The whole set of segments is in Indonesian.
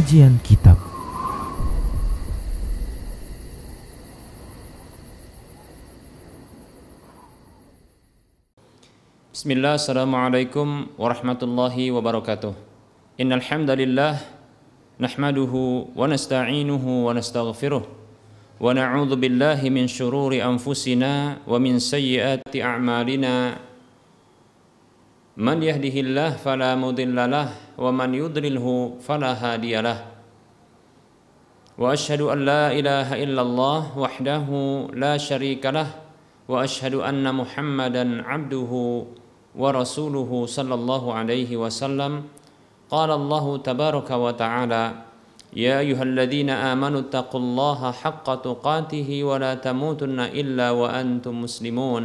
Kajian Kitab Bismillah, Assalamualaikum warahmatullahi wabarakatuh Innalhamdalillah Nahmaduhu wa nasta'inuhu wa nasta'gfiruh Wa na'udhu billahi min syururi anfusina Wa min sayyiati a'malina Man yahdihillah falamudillalah ومن يضلله فلا هادي له واشهد ان لا اله الا الله وحده لا شريك له واشهد ان محمدا عبده ورسوله صلى الله عليه وسلم قال الله تبارك وتعالى يا ايها الذين امنوا اتقوا الله حق تقاته ولا تموتن الا وانتم مسلمون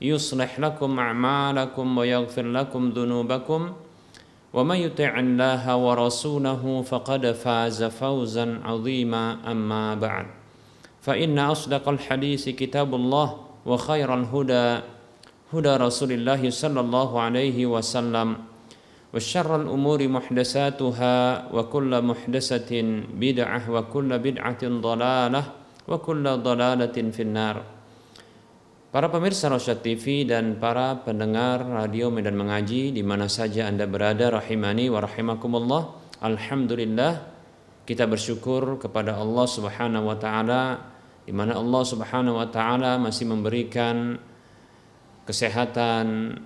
يصلح لكم أعمالكم ويغفر لكم ذنوبكم ومن يطع الله ورسوله فقد فاز فوزا عظيما أما بعد فإن أصدق الحديث كتاب الله وخير الهدى هدى رسول الله صلى الله عليه وسلم وشر الأمور محدثاتها وكل محدثة بدعة وكل بدعة ضلالة وكل ضلالة في النار Para pemirsa Rosya TV dan para pendengar radio Medan Mengaji di mana saja Anda berada rahimani wa rahimakumullah. Alhamdulillah kita bersyukur kepada Allah Subhanahu wa taala di mana Allah Subhanahu wa taala masih memberikan kesehatan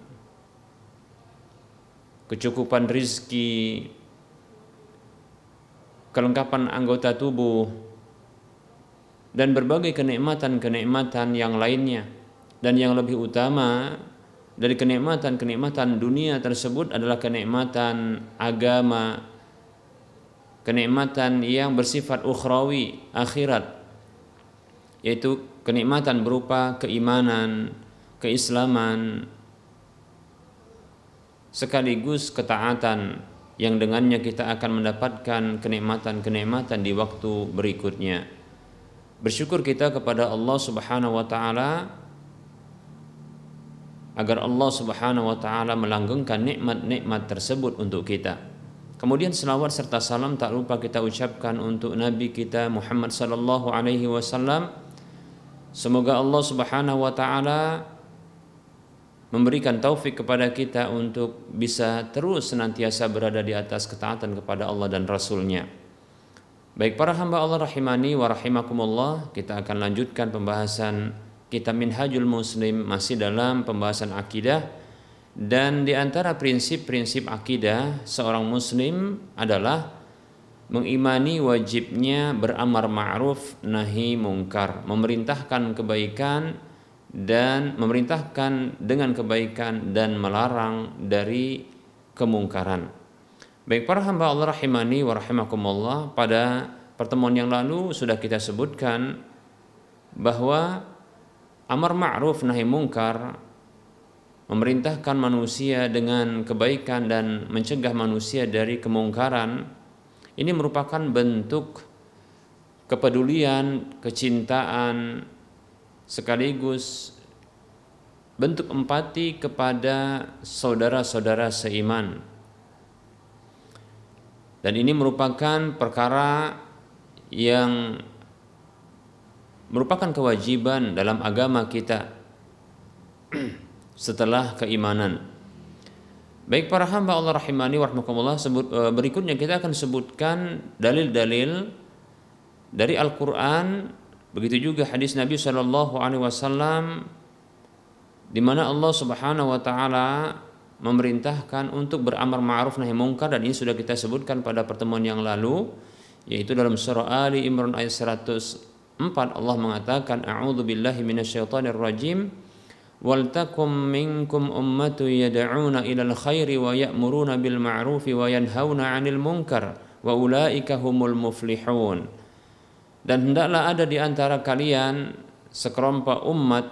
kecukupan rizki kelengkapan anggota tubuh dan berbagai kenikmatan-kenikmatan yang lainnya dan yang lebih utama dari kenikmatan-kenikmatan dunia tersebut adalah kenikmatan agama, kenikmatan yang bersifat ukhrawi, akhirat, yaitu kenikmatan berupa keimanan, keislaman, sekaligus ketaatan yang dengannya kita akan mendapatkan kenikmatan-kenikmatan di waktu berikutnya. Bersyukur kita kepada Allah Subhanahu wa taala agar Allah Subhanahu wa taala melanggengkan nikmat-nikmat tersebut untuk kita. Kemudian selawat serta salam tak lupa kita ucapkan untuk Nabi kita Muhammad sallallahu alaihi wasallam. Semoga Allah Subhanahu wa taala memberikan taufik kepada kita untuk bisa terus senantiasa berada di atas ketaatan kepada Allah dan Rasulnya. Baik para hamba Allah rahimani wa rahimakumullah, kita akan lanjutkan pembahasan Kitab Minhajul Muslim masih dalam pembahasan akidah dan di antara prinsip-prinsip akidah seorang muslim adalah mengimani wajibnya beramar ma'ruf nahi mungkar, memerintahkan kebaikan dan memerintahkan dengan kebaikan dan melarang dari kemungkaran. Baik para hamba Allah rahimani wa rahimakumullah, pada pertemuan yang lalu sudah kita sebutkan bahwa Amar ma'ruf nahi mungkar memerintahkan manusia dengan kebaikan dan mencegah manusia dari kemungkaran ini merupakan bentuk kepedulian, kecintaan sekaligus bentuk empati kepada saudara-saudara seiman. Dan ini merupakan perkara yang merupakan kewajiban dalam agama kita setelah keimanan. Baik para hamba Allah rahimani wa rahmakumullah eh, berikutnya kita akan sebutkan dalil-dalil dari Al-Qur'an begitu juga hadis Nabi sallallahu alaihi wasallam di mana Allah Subhanahu wa taala memerintahkan untuk beramar ma'ruf nahi mungkar dan ini sudah kita sebutkan pada pertemuan yang lalu yaitu dalam surah Ali Imran ayat 100 4 Allah mengatakan a'udzu billahi minasyaitonir rajim wal takum minkum ummatu yad'una ilal khairi wa ya'muruna bil ma'rufi wa yanhauna 'anil munkar wa ulaika humul muflihun dan hendaklah ada di antara kalian sekelompok umat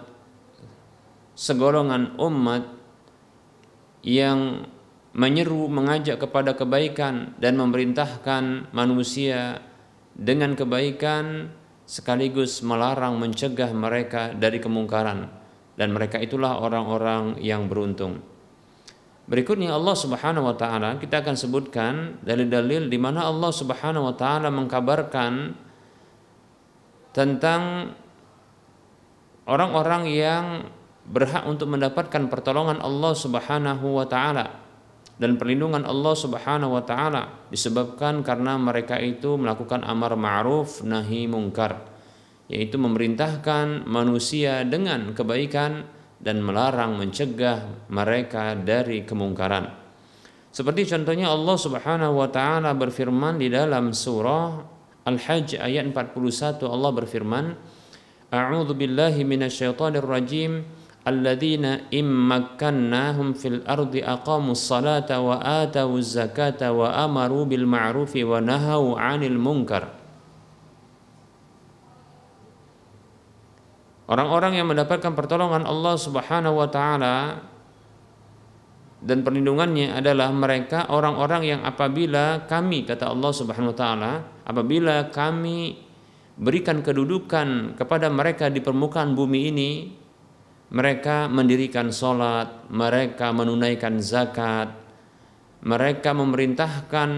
segolongan umat yang menyeru mengajak kepada kebaikan dan memerintahkan manusia dengan kebaikan sekaligus melarang mencegah mereka dari kemungkaran dan mereka itulah orang-orang yang beruntung. Berikutnya Allah Subhanahu wa taala kita akan sebutkan dalil-dalil di mana Allah Subhanahu wa taala mengkabarkan tentang orang-orang yang berhak untuk mendapatkan pertolongan Allah Subhanahu wa taala dan perlindungan Allah Subhanahu wa taala disebabkan karena mereka itu melakukan amar ma'ruf nahi mungkar yaitu memerintahkan manusia dengan kebaikan dan melarang mencegah mereka dari kemungkaran. Seperti contohnya Allah Subhanahu wa taala berfirman di dalam surah Al-Hajj ayat 41 Allah berfirman A'udzu billahi minasyaitonir rajim alladzina immakkannahum fil ardi aqamus salata wa atawuz zakata wa amaru bil ma'rufi wa 'anil munkar Orang-orang yang mendapatkan pertolongan Allah Subhanahu wa taala dan perlindungannya adalah mereka orang-orang yang apabila kami kata Allah Subhanahu wa taala apabila kami berikan kedudukan kepada mereka di permukaan bumi ini mereka mendirikan sholat, mereka menunaikan zakat, mereka memerintahkan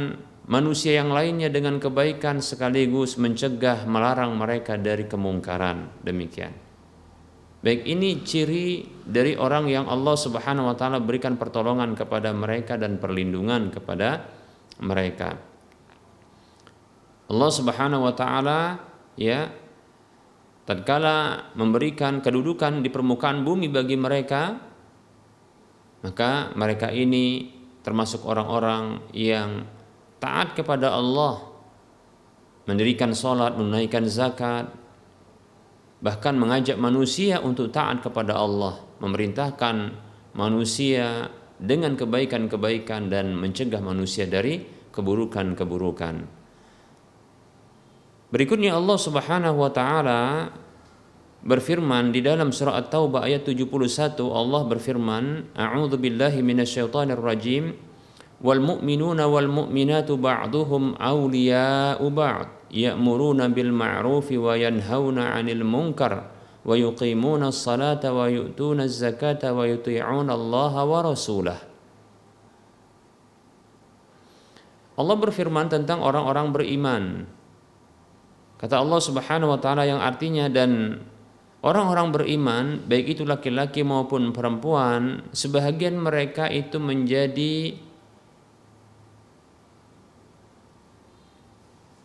manusia yang lainnya dengan kebaikan sekaligus mencegah melarang mereka dari kemungkaran. Demikian. Baik ini ciri dari orang yang Allah Subhanahu wa taala berikan pertolongan kepada mereka dan perlindungan kepada mereka. Allah Subhanahu wa taala ya tatkala memberikan kedudukan di permukaan bumi bagi mereka maka mereka ini termasuk orang-orang yang taat kepada Allah mendirikan sholat, menunaikan zakat bahkan mengajak manusia untuk taat kepada Allah memerintahkan manusia dengan kebaikan-kebaikan dan mencegah manusia dari keburukan-keburukan. Berikutnya Allah Subhanahu wa taala berfirman di dalam surah At-Taubah ayat 71 Allah berfirman, "A'udzu billahi minasyaitonir rajim. Wal mu'minuna wal mu'minatu ba'duhum awliya'u ba'd, ya'muruna bil ma'rufi wa yanhauna 'anil munkar." wa yuqimuna as-salata wa yu'tuna az-zakata wa yuti'una Allah wa rasulah. Allah berfirman tentang orang-orang beriman Kata Allah Subhanahu wa taala yang artinya dan orang-orang beriman baik itu laki-laki maupun perempuan sebahagian mereka itu menjadi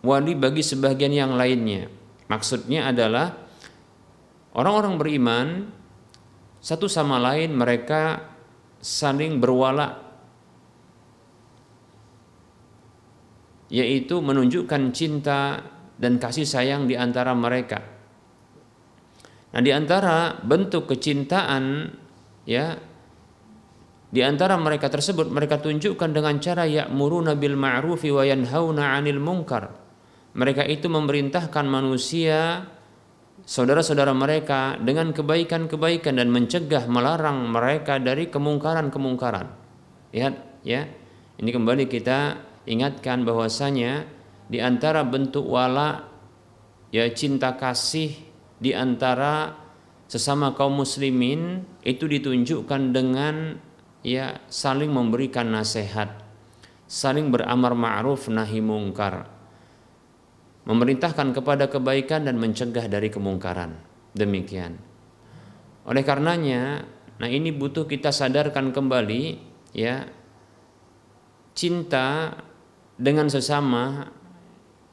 wali bagi sebagian yang lainnya. Maksudnya adalah orang-orang beriman satu sama lain mereka saling berwala yaitu menunjukkan cinta dan kasih sayang di antara mereka. Nah, di antara bentuk kecintaan ya di antara mereka tersebut mereka tunjukkan dengan cara ya'muruna bil ma'rufi wa yanhauna 'anil munkar. Mereka itu memerintahkan manusia saudara-saudara mereka dengan kebaikan-kebaikan dan mencegah melarang mereka dari kemungkaran-kemungkaran. Lihat ya. Ini kembali kita ingatkan bahwasanya di antara bentuk wala ya cinta kasih di antara sesama kaum muslimin itu ditunjukkan dengan ya saling memberikan nasihat, saling beramar ma'ruf nahi mungkar, memerintahkan kepada kebaikan dan mencegah dari kemungkaran. Demikian. Oleh karenanya, nah ini butuh kita sadarkan kembali ya cinta dengan sesama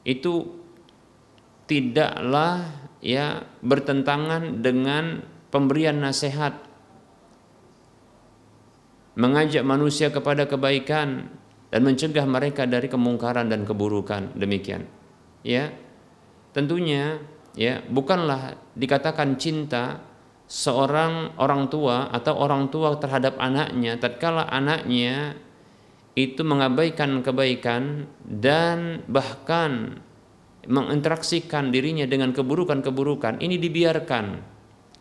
itu tidaklah ya bertentangan dengan pemberian nasihat mengajak manusia kepada kebaikan dan mencegah mereka dari kemungkaran dan keburukan demikian ya tentunya ya bukanlah dikatakan cinta seorang orang tua atau orang tua terhadap anaknya tatkala anaknya itu mengabaikan kebaikan dan bahkan menginteraksikan dirinya dengan keburukan-keburukan ini dibiarkan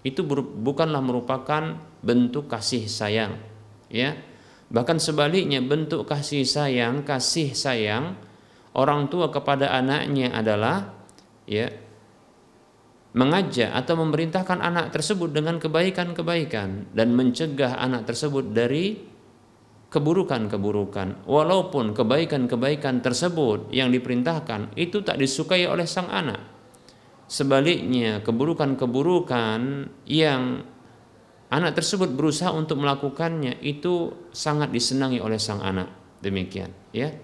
itu bukanlah merupakan bentuk kasih sayang ya bahkan sebaliknya bentuk kasih sayang kasih sayang orang tua kepada anaknya adalah ya mengajak atau memerintahkan anak tersebut dengan kebaikan-kebaikan dan mencegah anak tersebut dari keburukan-keburukan walaupun kebaikan-kebaikan tersebut yang diperintahkan itu tak disukai oleh sang anak sebaliknya keburukan-keburukan yang anak tersebut berusaha untuk melakukannya itu sangat disenangi oleh sang anak demikian ya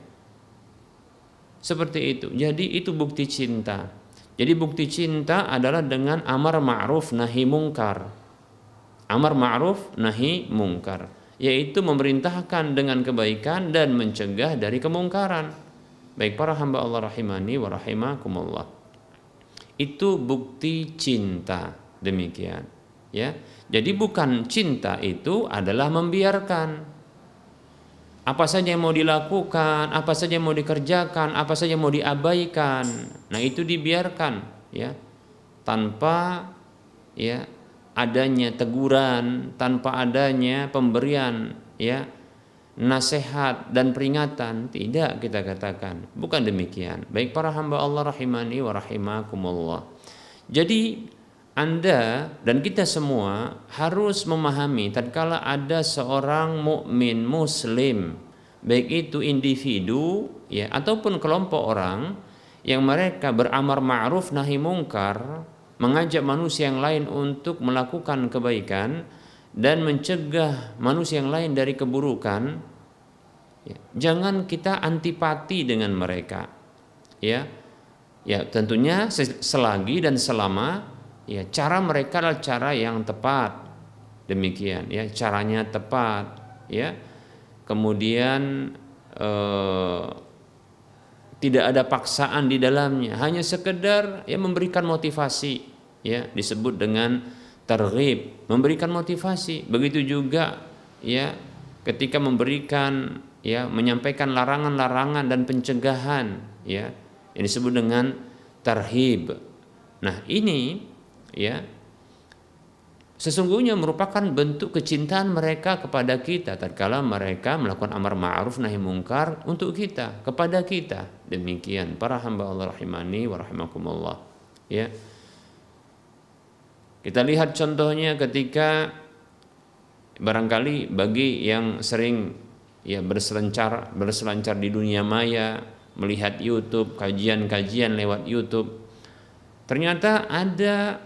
seperti itu jadi itu bukti cinta jadi bukti cinta adalah dengan amar ma'ruf nahi mungkar amar ma'ruf nahi mungkar yaitu memerintahkan dengan kebaikan dan mencegah dari kemungkaran. Baik para hamba Allah rahimani wa rahimakumullah. Itu bukti cinta demikian, ya. Jadi bukan cinta itu adalah membiarkan apa saja yang mau dilakukan, apa saja yang mau dikerjakan, apa saja yang mau diabaikan. Nah, itu dibiarkan ya. Tanpa ya adanya teguran, tanpa adanya pemberian, ya nasihat dan peringatan tidak kita katakan bukan demikian baik para hamba Allah rahimani wa rahimakumullah jadi anda dan kita semua harus memahami tatkala ada seorang mukmin muslim baik itu individu ya ataupun kelompok orang yang mereka beramar ma'ruf nahi mungkar mengajak manusia yang lain untuk melakukan kebaikan dan mencegah manusia yang lain dari keburukan ya, jangan kita antipati dengan mereka ya ya tentunya selagi dan selama ya cara mereka adalah cara yang tepat demikian ya caranya tepat ya kemudian eh, tidak ada paksaan di dalamnya, hanya sekedar ya memberikan motivasi ya disebut dengan terhib, memberikan motivasi. Begitu juga ya ketika memberikan ya menyampaikan larangan-larangan dan pencegahan ya yang disebut dengan terhib. Nah, ini ya sesungguhnya merupakan bentuk kecintaan mereka kepada kita tatkala mereka melakukan amar ma'ruf nahi mungkar untuk kita, kepada kita demikian para hamba Allah rahimani wa rahimakumullah ya kita lihat contohnya ketika barangkali bagi yang sering ya berselancar berselancar di dunia maya melihat YouTube kajian-kajian lewat YouTube ternyata ada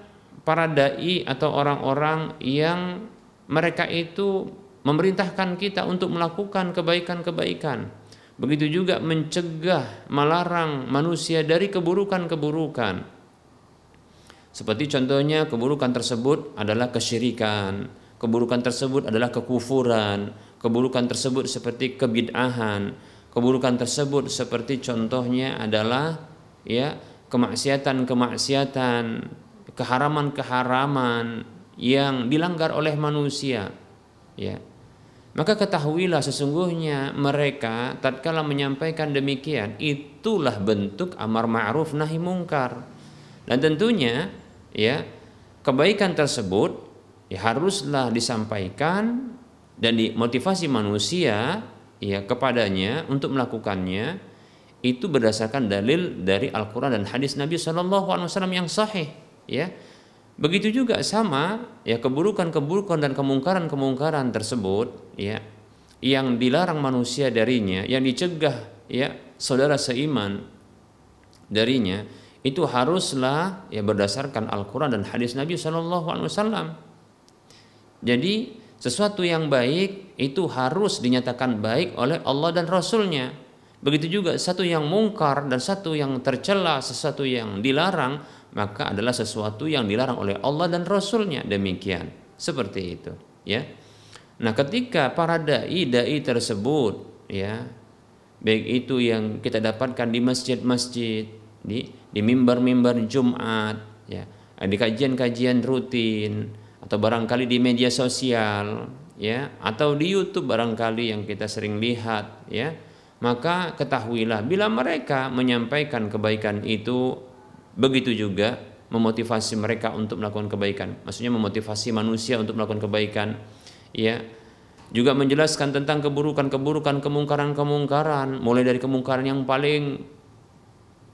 para dai atau orang-orang yang mereka itu memerintahkan kita untuk melakukan kebaikan-kebaikan Begitu juga mencegah, melarang manusia dari keburukan-keburukan. Seperti contohnya keburukan tersebut adalah kesyirikan, keburukan tersebut adalah kekufuran, keburukan tersebut seperti kebid'ahan, keburukan tersebut seperti contohnya adalah ya kemaksiatan-kemaksiatan, keharaman-keharaman yang dilanggar oleh manusia. Ya, maka ketahuilah sesungguhnya mereka tatkala menyampaikan demikian itulah bentuk amar ma'ruf nahi mungkar. Dan tentunya ya kebaikan tersebut ya haruslah disampaikan dan dimotivasi manusia ya kepadanya untuk melakukannya itu berdasarkan dalil dari Al-Qur'an dan hadis Nabi Sallallahu alaihi wasallam yang sahih ya Begitu juga sama ya keburukan-keburukan dan kemungkaran-kemungkaran tersebut ya yang dilarang manusia darinya, yang dicegah ya saudara seiman darinya itu haruslah ya berdasarkan Al-Qur'an dan hadis Nabi Shallallahu alaihi wasallam. Jadi sesuatu yang baik itu harus dinyatakan baik oleh Allah dan Rasulnya. Begitu juga satu yang mungkar dan satu yang tercela, sesuatu yang dilarang maka adalah sesuatu yang dilarang oleh Allah dan Rasulnya demikian seperti itu ya nah ketika para dai dai tersebut ya baik itu yang kita dapatkan di masjid-masjid di di mimbar-mimbar Jumat ya di kajian-kajian rutin atau barangkali di media sosial ya atau di YouTube barangkali yang kita sering lihat ya maka ketahuilah bila mereka menyampaikan kebaikan itu Begitu juga memotivasi mereka untuk melakukan kebaikan. Maksudnya memotivasi manusia untuk melakukan kebaikan. Ya. Juga menjelaskan tentang keburukan-keburukan, kemungkaran-kemungkaran, mulai dari kemungkaran yang paling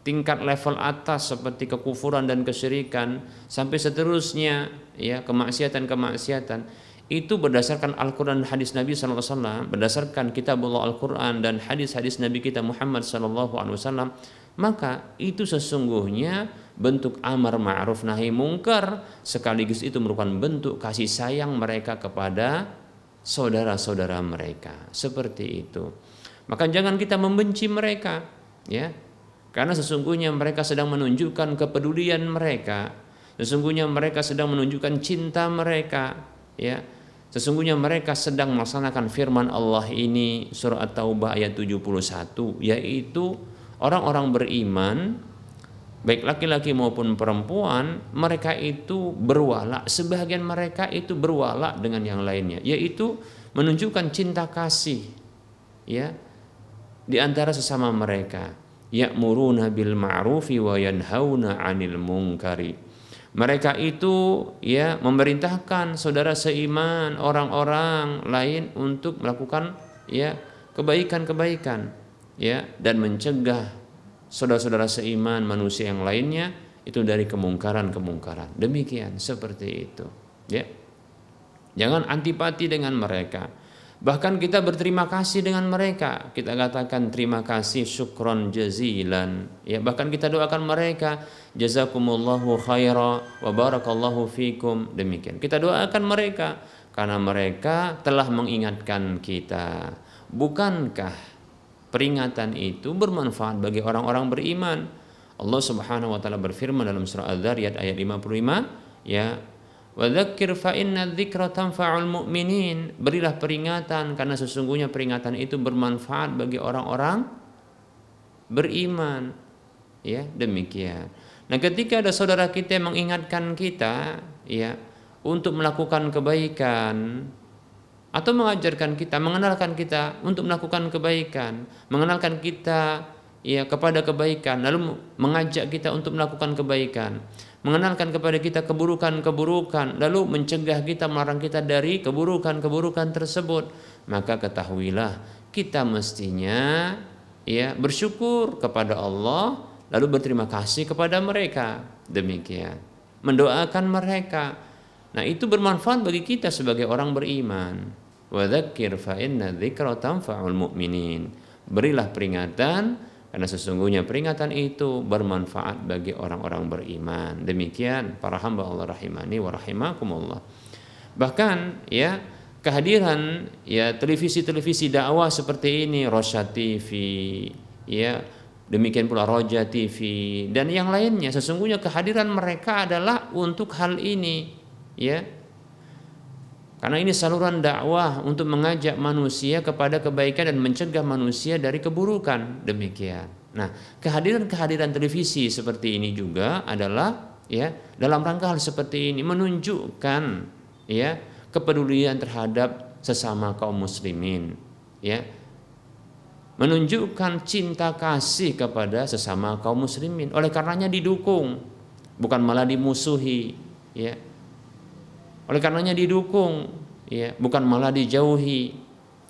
tingkat level atas seperti kekufuran dan kesyirikan sampai seterusnya ya kemaksiatan-kemaksiatan itu berdasarkan Al-Qur'an dan hadis Nabi Sallallahu Alaihi Wasallam, berdasarkan kitabullah Al-Qur'an dan hadis-hadis Nabi kita Muhammad Sallallahu Alaihi Wasallam maka itu sesungguhnya bentuk amar ma'ruf nahi mungkar sekaligus itu merupakan bentuk kasih sayang mereka kepada saudara-saudara mereka seperti itu maka jangan kita membenci mereka ya karena sesungguhnya mereka sedang menunjukkan kepedulian mereka sesungguhnya mereka sedang menunjukkan cinta mereka ya sesungguhnya mereka sedang melaksanakan firman Allah ini surah taubah ayat 71 yaitu orang-orang beriman baik laki-laki maupun perempuan mereka itu berwala sebagian mereka itu berwala dengan yang lainnya yaitu menunjukkan cinta kasih ya di antara sesama mereka ya'muruna bil ma'rufi wa yanhauna 'anil munkari mereka itu ya memerintahkan saudara seiman orang-orang lain untuk melakukan ya kebaikan-kebaikan ya dan mencegah saudara-saudara seiman manusia yang lainnya itu dari kemungkaran-kemungkaran. Demikian seperti itu, ya. Jangan antipati dengan mereka. Bahkan kita berterima kasih dengan mereka. Kita katakan terima kasih syukron jazilan. Ya, bahkan kita doakan mereka jazakumullahu khaira wa barakallahu fikum. Demikian. Kita doakan mereka karena mereka telah mengingatkan kita. Bukankah peringatan itu bermanfaat bagi orang-orang beriman. Allah Subhanahu wa taala berfirman dalam surah Adz-Dzariyat ayat 55, ya Wadzakir fa inna dzikra tanfa'ul mu'minin. Berilah peringatan karena sesungguhnya peringatan itu bermanfaat bagi orang-orang beriman. Ya, demikian. Nah, ketika ada saudara kita yang mengingatkan kita, ya, untuk melakukan kebaikan, atau mengajarkan kita, mengenalkan kita untuk melakukan kebaikan, mengenalkan kita ya kepada kebaikan, lalu mengajak kita untuk melakukan kebaikan, mengenalkan kepada kita keburukan-keburukan, lalu mencegah kita melarang kita dari keburukan-keburukan tersebut, maka ketahuilah kita mestinya ya bersyukur kepada Allah lalu berterima kasih kepada mereka demikian mendoakan mereka Nah itu bermanfaat bagi kita sebagai orang beriman. Wadzakir fa inna dzikra tanfa'ul mu'minin. Berilah peringatan karena sesungguhnya peringatan itu bermanfaat bagi orang-orang beriman. Demikian para hamba Allah rahimani wa rahimakumullah. Bahkan ya kehadiran ya televisi-televisi dakwah seperti ini, Rosyad TV, ya demikian pula Roja TV dan yang lainnya sesungguhnya kehadiran mereka adalah untuk hal ini ya karena ini saluran dakwah untuk mengajak manusia kepada kebaikan dan mencegah manusia dari keburukan demikian nah kehadiran-kehadiran televisi seperti ini juga adalah ya dalam rangka hal seperti ini menunjukkan ya kepedulian terhadap sesama kaum muslimin ya menunjukkan cinta kasih kepada sesama kaum muslimin oleh karenanya didukung bukan malah dimusuhi ya oleh karenanya didukung, ya, bukan malah dijauhi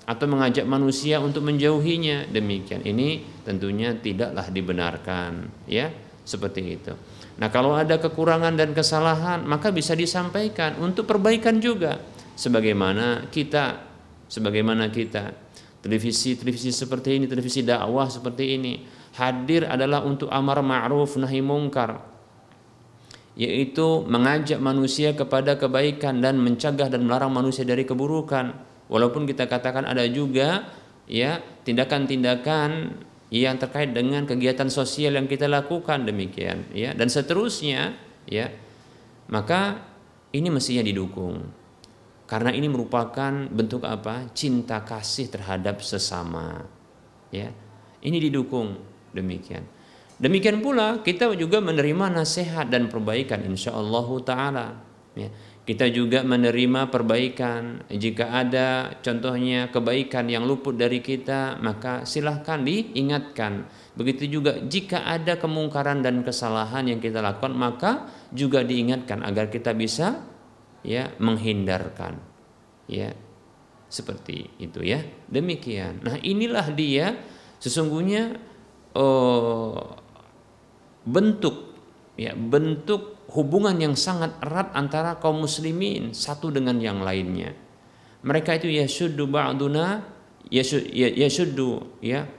atau mengajak manusia untuk menjauhinya. Demikian ini tentunya tidaklah dibenarkan, ya, seperti itu. Nah, kalau ada kekurangan dan kesalahan, maka bisa disampaikan untuk perbaikan juga sebagaimana kita sebagaimana kita televisi televisi seperti ini, televisi dakwah seperti ini hadir adalah untuk amar ma'ruf nahi mungkar yaitu mengajak manusia kepada kebaikan dan mencegah dan melarang manusia dari keburukan. Walaupun kita katakan ada juga ya tindakan-tindakan yang terkait dengan kegiatan sosial yang kita lakukan demikian ya dan seterusnya ya maka ini mestinya didukung karena ini merupakan bentuk apa cinta kasih terhadap sesama ya ini didukung demikian Demikian pula kita juga menerima nasihat dan perbaikan insya Allah taala. Ya. Kita juga menerima perbaikan. Jika ada contohnya kebaikan yang luput dari kita, maka silahkan diingatkan. Begitu juga jika ada kemungkaran dan kesalahan yang kita lakukan, maka juga diingatkan agar kita bisa ya menghindarkan. Ya. Seperti itu ya. Demikian. Nah, inilah dia sesungguhnya oh bentuk ya bentuk hubungan yang sangat erat antara kaum muslimin satu dengan yang lainnya. Mereka itu yasuddu ba'duna yasuddu ya, ya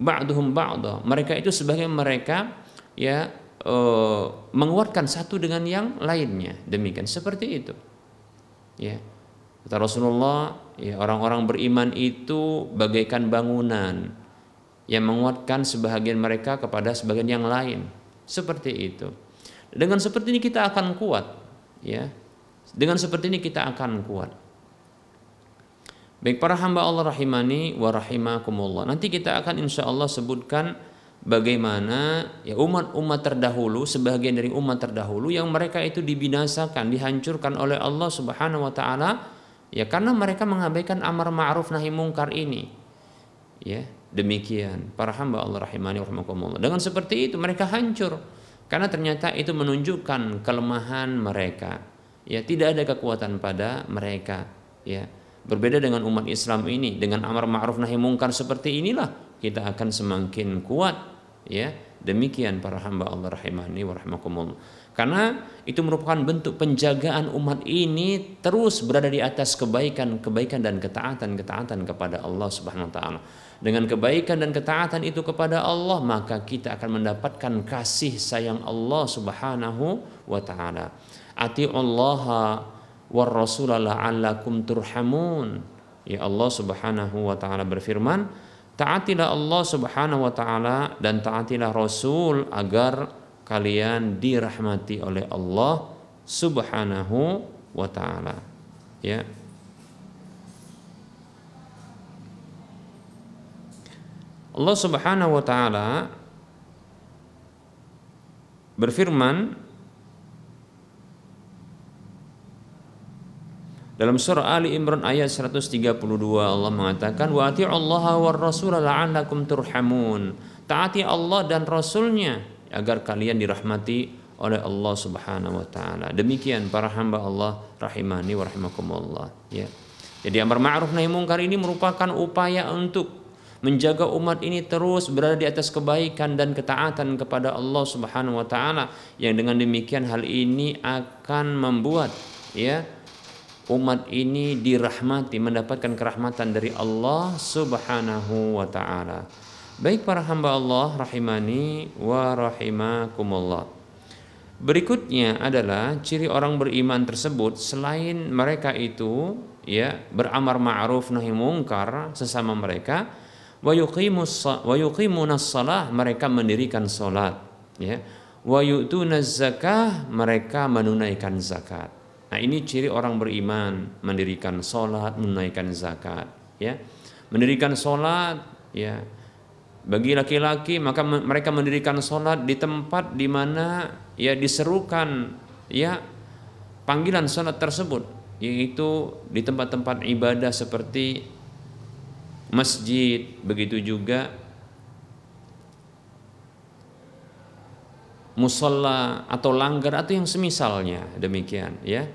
ba'duhum ba'da. Mereka itu sebagai mereka ya e, eh, menguatkan satu dengan yang lainnya. Demikian seperti itu. Ya. Kata Rasulullah, ya orang-orang beriman itu bagaikan bangunan yang menguatkan sebahagian mereka kepada sebagian yang lain seperti itu. Dengan seperti ini kita akan kuat, ya. Dengan seperti ini kita akan kuat. Baik para hamba Allah rahimani wa rahimakumullah. Nanti kita akan insya Allah sebutkan bagaimana ya umat-umat terdahulu, sebagian dari umat terdahulu yang mereka itu dibinasakan, dihancurkan oleh Allah Subhanahu wa taala ya karena mereka mengabaikan amar ma'ruf nahi mungkar ini. Ya, demikian para hamba Allah rahimani rahimakumullah dengan seperti itu mereka hancur karena ternyata itu menunjukkan kelemahan mereka ya tidak ada kekuatan pada mereka ya berbeda dengan umat Islam ini dengan amar ma'ruf nahi mungkar seperti inilah kita akan semakin kuat ya demikian para hamba Allah rahimani rahimakumullah karena itu merupakan bentuk penjagaan umat ini terus berada di atas kebaikan kebaikan dan ketaatan ketaatan kepada Allah Subhanahu wa taala dengan kebaikan dan ketaatan itu kepada Allah maka kita akan mendapatkan kasih sayang Allah Subhanahu wa taala. Allah war rasulala la'allakum turhamun. Ya Allah Subhanahu wa taala berfirman, taatilah Allah Subhanahu wa taala dan taatilah Rasul agar kalian dirahmati oleh Allah Subhanahu wa taala. Ya. Allah Subhanahu wa taala berfirman Dalam surah Ali Imran ayat 132 Allah mengatakan wa atiullaha war rasul la'allakum turhamun. Taati Allah dan rasulnya agar kalian dirahmati oleh Allah Subhanahu wa taala. Demikian para hamba Allah rahimani wa rahimakumullah, ya. Jadi amar ma'ruf nahi mungkar ini merupakan upaya untuk menjaga umat ini terus berada di atas kebaikan dan ketaatan kepada Allah Subhanahu wa taala yang dengan demikian hal ini akan membuat ya umat ini dirahmati mendapatkan kerahmatan dari Allah Subhanahu wa taala. Baik para hamba Allah rahimani wa rahimakumullah. Berikutnya adalah ciri orang beriman tersebut selain mereka itu ya beramar ma'ruf nahi mungkar sesama mereka wa yuqimuna mereka mendirikan salat ya wa zakah mereka menunaikan zakat nah ini ciri orang beriman mendirikan salat menunaikan zakat ya mendirikan salat ya bagi laki-laki maka mereka mendirikan solat di tempat di mana ya diserukan ya panggilan solat tersebut yaitu di tempat-tempat ibadah seperti masjid, begitu juga musola atau langgar atau yang semisalnya demikian ya.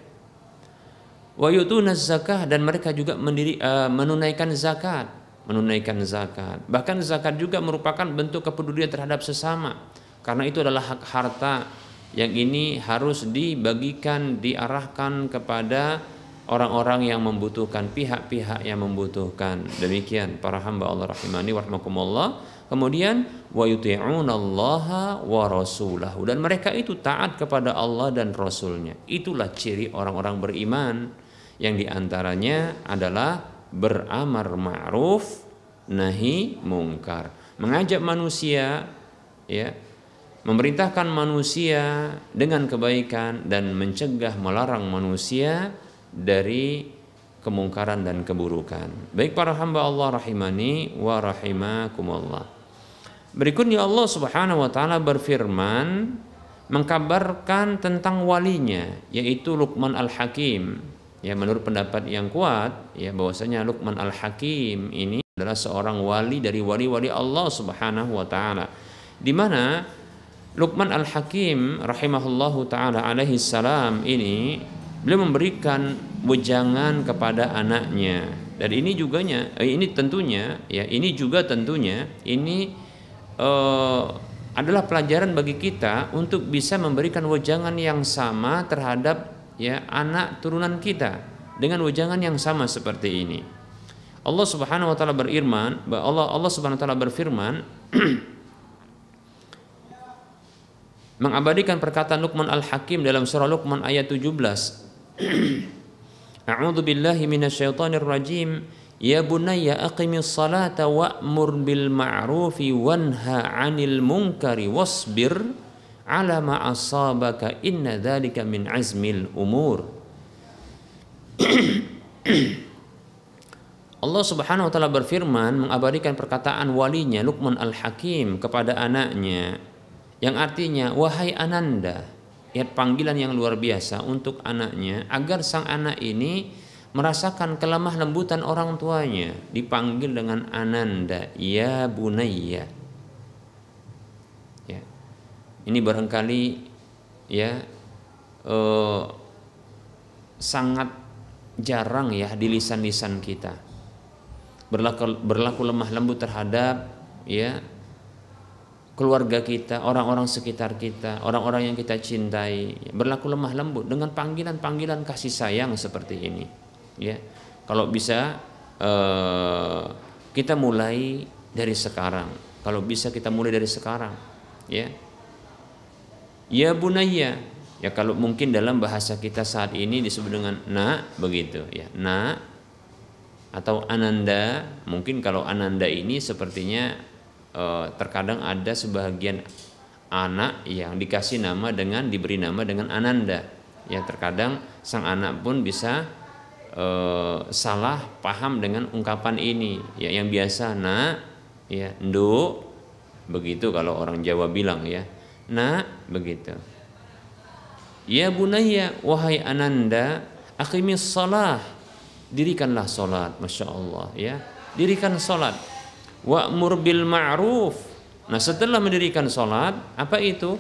Wa yutuna zakah dan mereka juga mendiri, uh, menunaikan zakat, menunaikan zakat. Bahkan zakat juga merupakan bentuk kepedulian terhadap sesama karena itu adalah hak harta yang ini harus dibagikan diarahkan kepada orang-orang yang membutuhkan, pihak-pihak yang membutuhkan. Demikian para hamba Allah rahimani warahmatullah. Kemudian wa yuti'unallaha wa rasulahu dan mereka itu taat kepada Allah dan rasulnya. Itulah ciri orang-orang beriman yang diantaranya adalah beramar ma'ruf nahi mungkar. Mengajak manusia ya memerintahkan manusia dengan kebaikan dan mencegah melarang manusia dari kemungkaran dan keburukan. Baik para hamba Allah rahimani wa rahimakumullah. Berikutnya Allah Subhanahu wa taala berfirman mengkabarkan tentang walinya yaitu Luqman Al-Hakim. Ya menurut pendapat yang kuat ya bahwasanya Luqman Al-Hakim ini adalah seorang wali dari wali-wali Allah Subhanahu wa taala. Di mana Luqman Al-Hakim rahimahullahu taala alaihi salam ini beliau memberikan wejangan kepada anaknya dan ini juganya eh, ini tentunya ya ini juga tentunya ini uh, adalah pelajaran bagi kita untuk bisa memberikan wejangan yang sama terhadap ya anak turunan kita dengan wejangan yang sama seperti ini Allah Subhanahu wa taala berfirman Allah Allah Subhanahu wa taala berfirman mengabadikan perkataan Luqman Al-Hakim dalam surah Luqman ayat 17 A'udzu billahi minasyaitonir rajim. Ya bunayya aqimis salata wa'mur bil ma'rufi wanha 'anil munkari wasbir 'ala ma asabaka inna dzalika min azmil umur. Allah Subhanahu wa taala berfirman mengabadikan perkataan walinya Luqman Al-Hakim kepada anaknya yang artinya wahai Ananda ya panggilan yang luar biasa untuk anaknya agar sang anak ini merasakan kelemah lembutan orang tuanya dipanggil dengan ananda ya bunayya ya ini barangkali ya eh, sangat jarang ya di lisan-lisan kita berlaku berlaku lemah lembut terhadap ya keluarga kita, orang-orang sekitar kita, orang-orang yang kita cintai, berlaku lemah lembut dengan panggilan-panggilan kasih sayang seperti ini. Ya, kalau bisa eh, kita mulai dari sekarang. Kalau bisa kita mulai dari sekarang, ya. Ya bunaya, ya kalau mungkin dalam bahasa kita saat ini disebut dengan nak begitu, ya nak atau ananda. Mungkin kalau ananda ini sepertinya Eh, terkadang ada sebagian anak yang dikasih nama dengan diberi nama dengan ananda ya terkadang sang anak pun bisa e, salah paham dengan ungkapan ini ya yang biasa nak ya ndu begitu kalau orang Jawa bilang ya nak begitu ya bunaya wahai ananda akimis salah dirikanlah salat masya Allah ya dirikan salat wa'mur bil ma'ruf nah setelah mendirikan sholat apa itu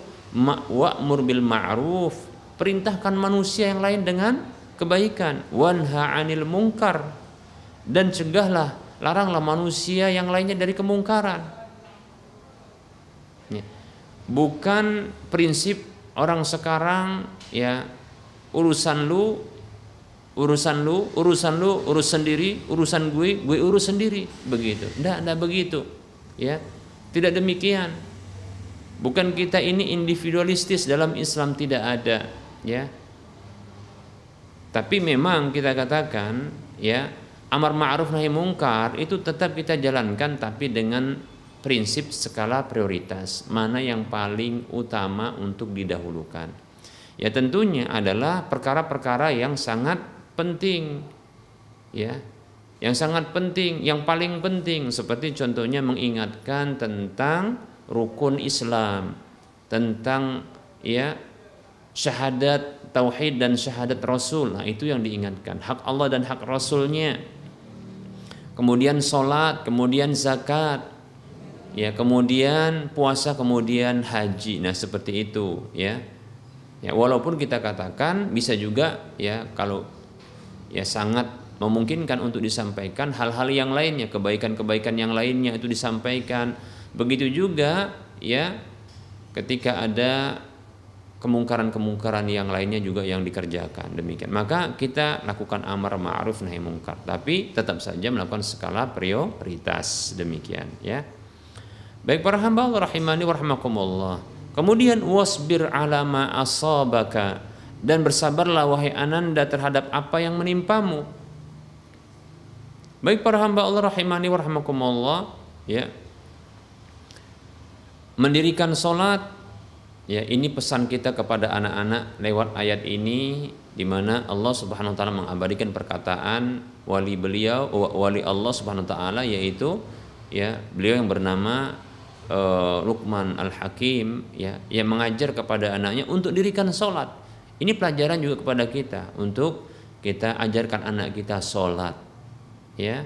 wa'mur bil ma'ruf perintahkan manusia yang lain dengan kebaikan wanha anil mungkar dan cegahlah laranglah manusia yang lainnya dari kemungkaran ya. bukan prinsip orang sekarang ya urusan lu urusan lu, urusan lu, urus sendiri, urusan gue, gue urus sendiri, begitu. Tidak, tidak begitu, ya. Tidak demikian. Bukan kita ini individualistis dalam Islam tidak ada, ya. Tapi memang kita katakan, ya, amar ma'ruf nahi mungkar itu tetap kita jalankan tapi dengan prinsip skala prioritas, mana yang paling utama untuk didahulukan. Ya tentunya adalah perkara-perkara yang sangat penting ya yang sangat penting, yang paling penting seperti contohnya mengingatkan tentang rukun Islam, tentang ya syahadat tauhid dan syahadat rasul. Nah, itu yang diingatkan, hak Allah dan hak rasulnya. Kemudian sholat, kemudian zakat. Ya, kemudian puasa, kemudian haji. Nah, seperti itu, ya. Ya, walaupun kita katakan bisa juga ya kalau ya sangat memungkinkan untuk disampaikan hal-hal yang lainnya, kebaikan-kebaikan yang lainnya itu disampaikan. Begitu juga ya ketika ada kemungkaran-kemungkaran yang lainnya juga yang dikerjakan demikian maka kita lakukan amar ma'ruf nahi mungkar tapi tetap saja melakukan skala prioritas demikian ya baik para hamba Allah rahimani warahmatullah kemudian wasbir alama asabaka dan bersabarlah wahai Ananda terhadap apa yang menimpamu. Baik para hamba Allah rahimani warahmatullah, ya. Mendirikan solat. ya ini pesan kita kepada anak-anak lewat ayat ini di mana Allah Subhanahu wa taala mengabadikan perkataan wali beliau wali Allah Subhanahu wa taala yaitu ya beliau yang bernama uh, Luqman Al-Hakim ya yang mengajar kepada anaknya untuk dirikan solat. Ini pelajaran juga kepada kita untuk kita ajarkan anak kita sholat, ya.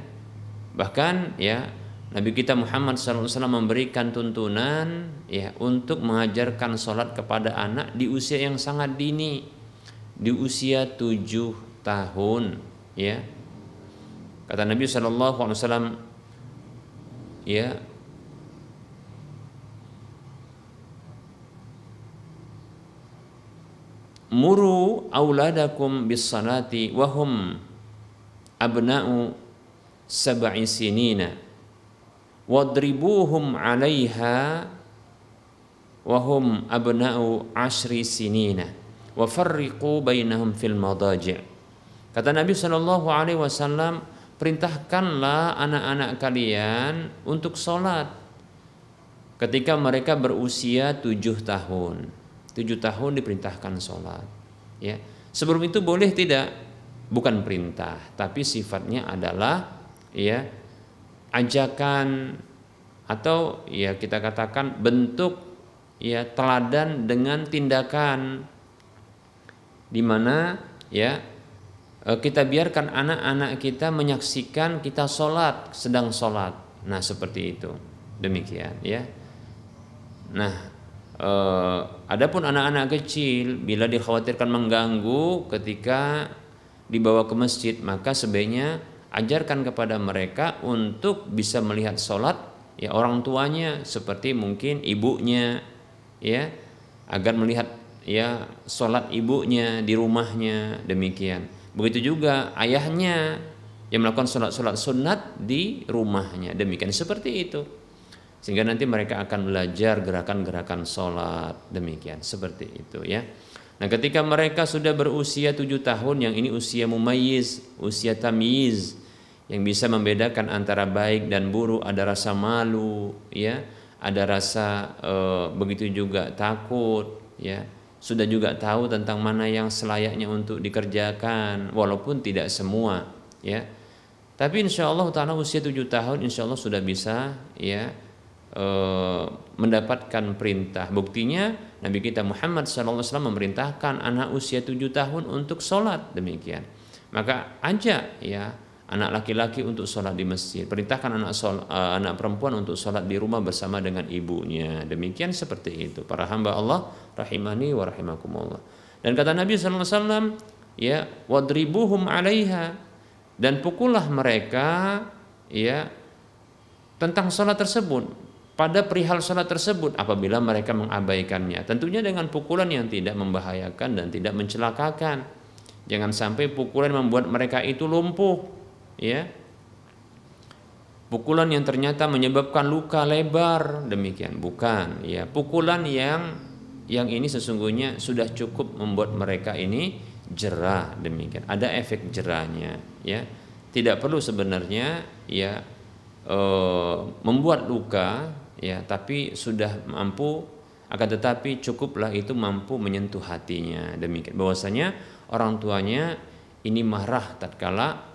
Bahkan ya Nabi kita Muhammad SAW memberikan tuntunan ya untuk mengajarkan sholat kepada anak di usia yang sangat dini, di usia tujuh tahun, ya. Kata Nabi SAW, ya muru auladakum bis salati wa hum abna'u sab'i sinina wadribuhum 'alayha wa hum abna'u ashri sinina wa farriqu bainahum fil madaji' Kata Nabi sallallahu alaihi wasallam, perintahkanlah anak-anak kalian untuk salat ketika mereka berusia tujuh tahun tujuh tahun diperintahkan sholat ya sebelum itu boleh tidak bukan perintah tapi sifatnya adalah ya ajakan atau ya kita katakan bentuk ya teladan dengan tindakan di mana ya e, kita biarkan anak-anak kita menyaksikan kita sholat sedang sholat nah seperti itu demikian ya nah Eh, adapun anak-anak kecil bila dikhawatirkan mengganggu ketika dibawa ke masjid maka sebaiknya ajarkan kepada mereka untuk bisa melihat sholat ya orang tuanya seperti mungkin ibunya ya agar melihat ya sholat ibunya di rumahnya demikian begitu juga ayahnya yang melakukan sholat-sholat sunat di rumahnya demikian seperti itu sehingga nanti mereka akan belajar gerakan-gerakan sholat demikian seperti itu ya nah ketika mereka sudah berusia tujuh tahun yang ini usia mumayyiz usia tamyiz yang bisa membedakan antara baik dan buruk ada rasa malu ya ada rasa e, begitu juga takut ya sudah juga tahu tentang mana yang selayaknya untuk dikerjakan walaupun tidak semua ya tapi insya Allah usia tujuh tahun insya Allah sudah bisa ya Eh, mendapatkan perintah. Buktinya Nabi kita Muhammad SAW memerintahkan anak usia tujuh tahun untuk sholat demikian. Maka ajak ya anak laki-laki untuk sholat di masjid, perintahkan anak sholat, eh, anak perempuan untuk sholat di rumah bersama dengan ibunya. Demikian seperti itu. Para hamba Allah rahimani wa rahimakumullah. Dan kata Nabi SAW, ya wadribuhum alaiha dan pukullah mereka ya tentang sholat tersebut pada perihal sholat tersebut apabila mereka mengabaikannya. Tentunya dengan pukulan yang tidak membahayakan dan tidak mencelakakan. Jangan sampai pukulan membuat mereka itu lumpuh, ya. Pukulan yang ternyata menyebabkan luka lebar, demikian bukan, ya. Pukulan yang yang ini sesungguhnya sudah cukup membuat mereka ini jerah, demikian. Ada efek jerahnya, ya. Tidak perlu sebenarnya ya e, membuat luka ya tapi sudah mampu akan tetapi cukuplah itu mampu menyentuh hatinya demikian bahwasanya orang tuanya ini marah tatkala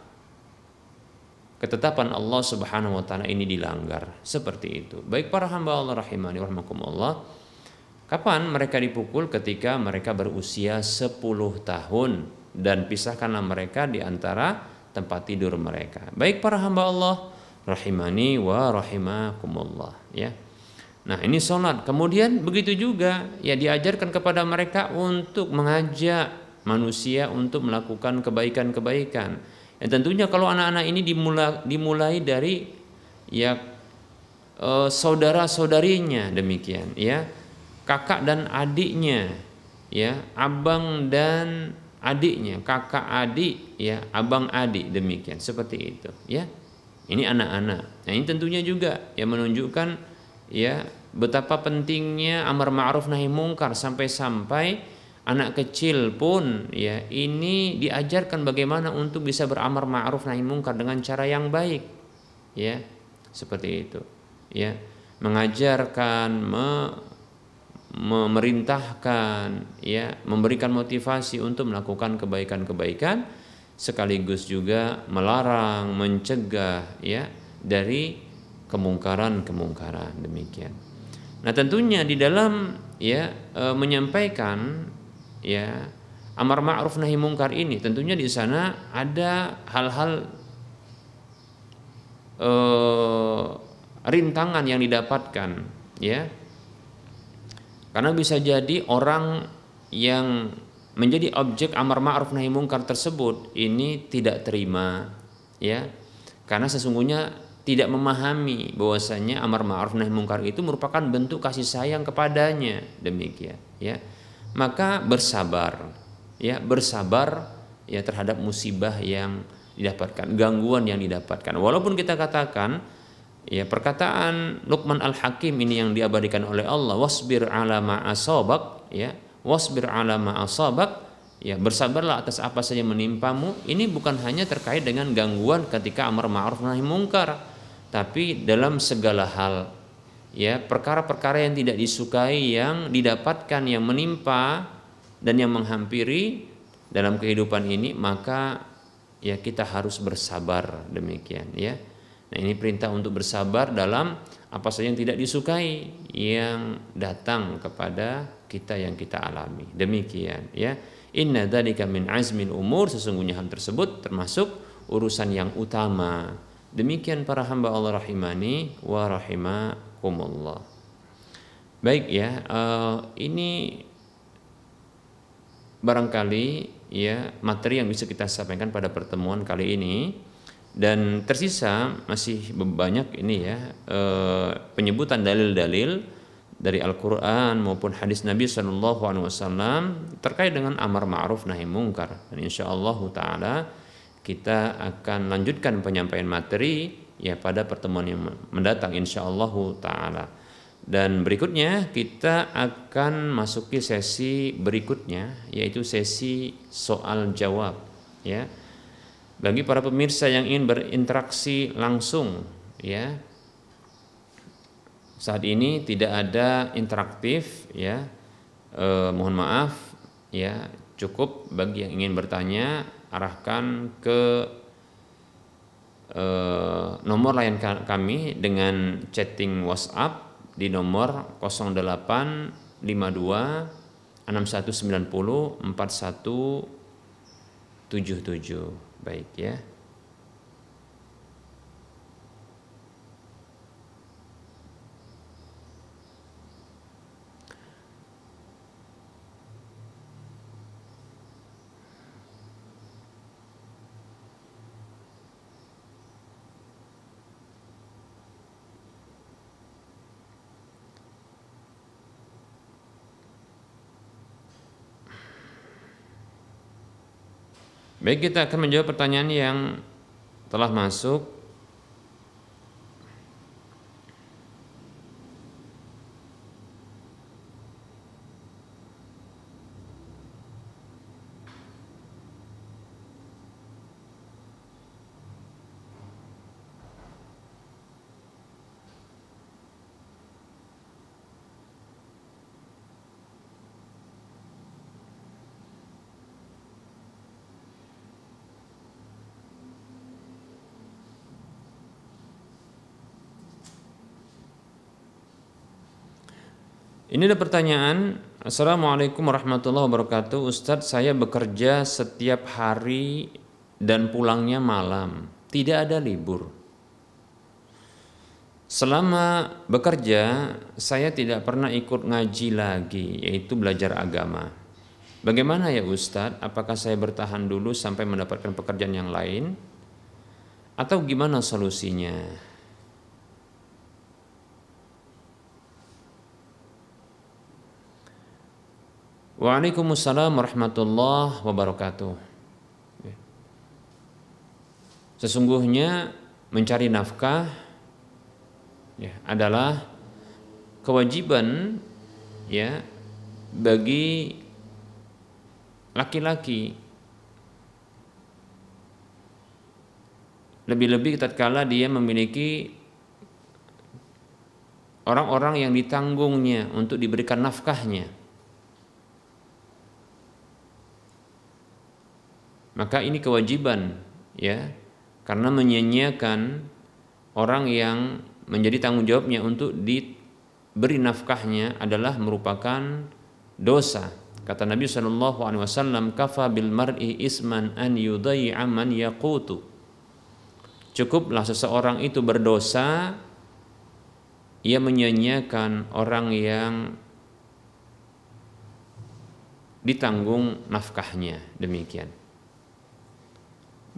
ketetapan Allah Subhanahu wa taala ini dilanggar seperti itu. Baik para hamba Allah rahimani Allah Kapan mereka dipukul ketika mereka berusia 10 tahun dan pisahkanlah mereka di antara tempat tidur mereka. Baik para hamba Allah rahimani wa rahimakumullah ya. Nah, ini sholat. Kemudian begitu juga ya diajarkan kepada mereka untuk mengajak manusia untuk melakukan kebaikan-kebaikan. Ya tentunya kalau anak-anak ini dimulai dimulai dari ya eh, saudara-saudarinya demikian ya. Kakak dan adiknya ya, abang dan adiknya, kakak adik ya, abang adik demikian seperti itu ya. Ini anak-anak. Nah, ini tentunya juga yang menunjukkan ya betapa pentingnya amar ma'ruf nahi mungkar sampai-sampai anak kecil pun ya ini diajarkan bagaimana untuk bisa beramar ma'ruf nahi mungkar dengan cara yang baik. Ya. Seperti itu. Ya. Mengajarkan me memerintahkan ya memberikan motivasi untuk melakukan kebaikan-kebaikan sekaligus juga melarang, mencegah ya dari kemungkaran-kemungkaran demikian. Nah, tentunya di dalam ya e, menyampaikan ya amar ma'ruf nahi mungkar ini tentunya di sana ada hal-hal e, rintangan yang didapatkan ya. Karena bisa jadi orang yang menjadi objek amar ma'ruf nahi mungkar tersebut ini tidak terima ya karena sesungguhnya tidak memahami bahwasanya amar ma'ruf nahi mungkar itu merupakan bentuk kasih sayang kepadanya demikian ya maka bersabar ya bersabar ya terhadap musibah yang didapatkan gangguan yang didapatkan walaupun kita katakan ya perkataan Luqman al Hakim ini yang diabadikan oleh Allah wasbir ala ma asobak ya wasbir ala ma ya bersabarlah atas apa saja menimpamu ini bukan hanya terkait dengan gangguan ketika amar ma'ruf nahi mungkar tapi dalam segala hal ya perkara-perkara yang tidak disukai yang didapatkan yang menimpa dan yang menghampiri dalam kehidupan ini maka ya kita harus bersabar demikian ya nah ini perintah untuk bersabar dalam apa saja yang tidak disukai yang datang kepada kita yang kita alami. Demikian ya. Inna dzalika min azmin umur sesungguhnya hal tersebut termasuk urusan yang utama. Demikian para hamba Allah rahimani wa rahimakumullah. Baik ya, uh, ini barangkali ya materi yang bisa kita sampaikan pada pertemuan kali ini dan tersisa masih banyak ini ya uh, penyebutan dalil-dalil dari Al-Quran maupun hadis Nabi Shallallahu Alaihi Wasallam terkait dengan amar ma'ruf nahi mungkar dan insya Allah taala kita akan lanjutkan penyampaian materi ya pada pertemuan yang mendatang insya Allah taala dan berikutnya kita akan masuki sesi berikutnya yaitu sesi soal jawab ya bagi para pemirsa yang ingin berinteraksi langsung ya saat ini tidak ada interaktif ya eh, mohon maaf ya cukup bagi yang ingin bertanya arahkan ke eh, nomor layan kami dengan chatting WhatsApp di nomor 0852 6190 4177 baik ya Baik, kita akan menjawab pertanyaan yang telah masuk Ini ada pertanyaan. Assalamualaikum warahmatullahi wabarakatuh. Ustadz, saya bekerja setiap hari dan pulangnya malam. Tidak ada libur. Selama bekerja, saya tidak pernah ikut ngaji lagi, yaitu belajar agama. Bagaimana ya Ustadz, apakah saya bertahan dulu sampai mendapatkan pekerjaan yang lain? Atau gimana solusinya? Waalaikumsalam warahmatullahi wabarakatuh. Sesungguhnya mencari nafkah ya, adalah kewajiban ya bagi laki-laki lebih-lebih tatkala dia memiliki orang-orang yang ditanggungnya untuk diberikan nafkahnya maka ini kewajiban ya karena menyanyiakan orang yang menjadi tanggung jawabnya untuk diberi nafkahnya adalah merupakan dosa kata Nabi Shallallahu Alaihi Wasallam kafa bil mar'i isman an yudai aman yaqutu cukuplah seseorang itu berdosa ia menyanyiakan orang yang ditanggung nafkahnya demikian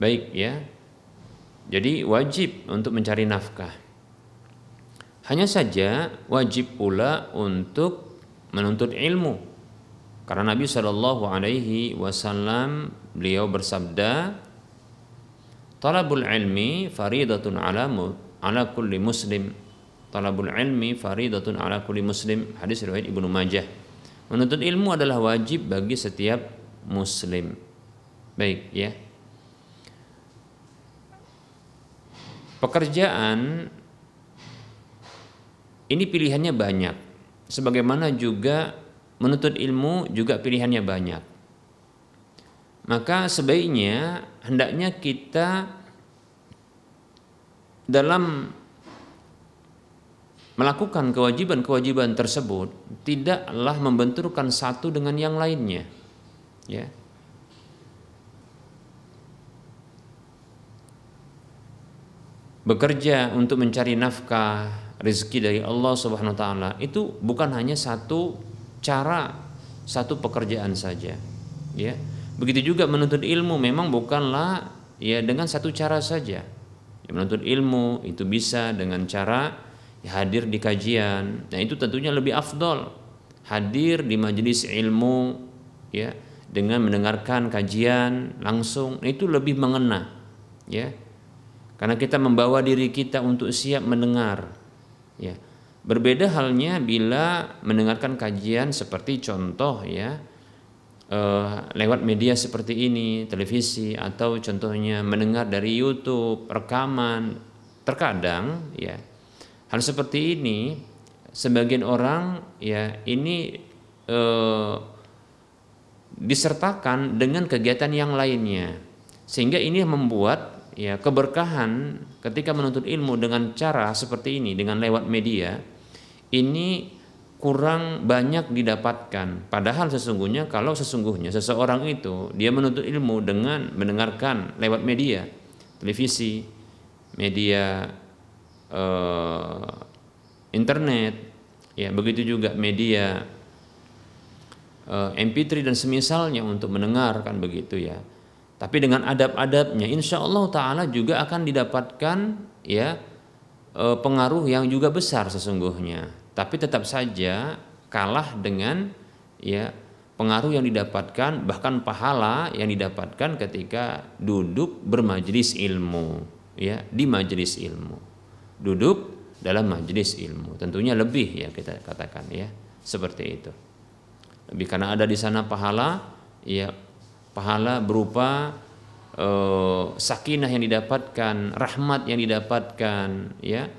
Baik ya. Jadi wajib untuk mencari nafkah. Hanya saja wajib pula untuk menuntut ilmu. Karena Nabi Shallallahu alaihi wasallam beliau bersabda, "Talabul ilmi faridatun ala ala kulli muslim." Talabul ilmi faridatun ala kulli muslim. Hadis riwayat Ibnu Majah. Menuntut ilmu adalah wajib bagi setiap muslim. Baik ya. Pekerjaan ini pilihannya banyak. Sebagaimana juga menuntut ilmu juga pilihannya banyak. Maka sebaiknya hendaknya kita dalam melakukan kewajiban-kewajiban tersebut tidaklah membenturkan satu dengan yang lainnya. Ya. bekerja untuk mencari nafkah, rezeki dari Allah Subhanahu wa taala itu bukan hanya satu cara, satu pekerjaan saja, ya. Begitu juga menuntut ilmu memang bukanlah ya dengan satu cara saja. Ya, menuntut ilmu itu bisa dengan cara ya, hadir di kajian. Nah, itu tentunya lebih afdol. Hadir di majelis ilmu ya dengan mendengarkan kajian langsung itu lebih mengena ya karena kita membawa diri kita untuk siap mendengar. Ya. Berbeda halnya bila mendengarkan kajian seperti contoh ya uh, lewat media seperti ini, televisi atau contohnya mendengar dari YouTube, rekaman. Terkadang ya hal seperti ini sebagian orang ya ini uh, disertakan dengan kegiatan yang lainnya sehingga ini membuat ya keberkahan ketika menuntut ilmu dengan cara seperti ini dengan lewat media ini kurang banyak didapatkan padahal sesungguhnya kalau sesungguhnya seseorang itu dia menuntut ilmu dengan mendengarkan lewat media televisi media eh, internet ya begitu juga media eh, MP3 dan semisalnya untuk mendengarkan begitu ya tapi dengan adab-adabnya insya Allah taala juga akan didapatkan ya e, pengaruh yang juga besar sesungguhnya tapi tetap saja kalah dengan ya pengaruh yang didapatkan bahkan pahala yang didapatkan ketika duduk bermajelis ilmu ya di majelis ilmu duduk dalam majelis ilmu tentunya lebih ya kita katakan ya seperti itu lebih karena ada di sana pahala ya pahala berupa uh, sakinah yang didapatkan, rahmat yang didapatkan, ya.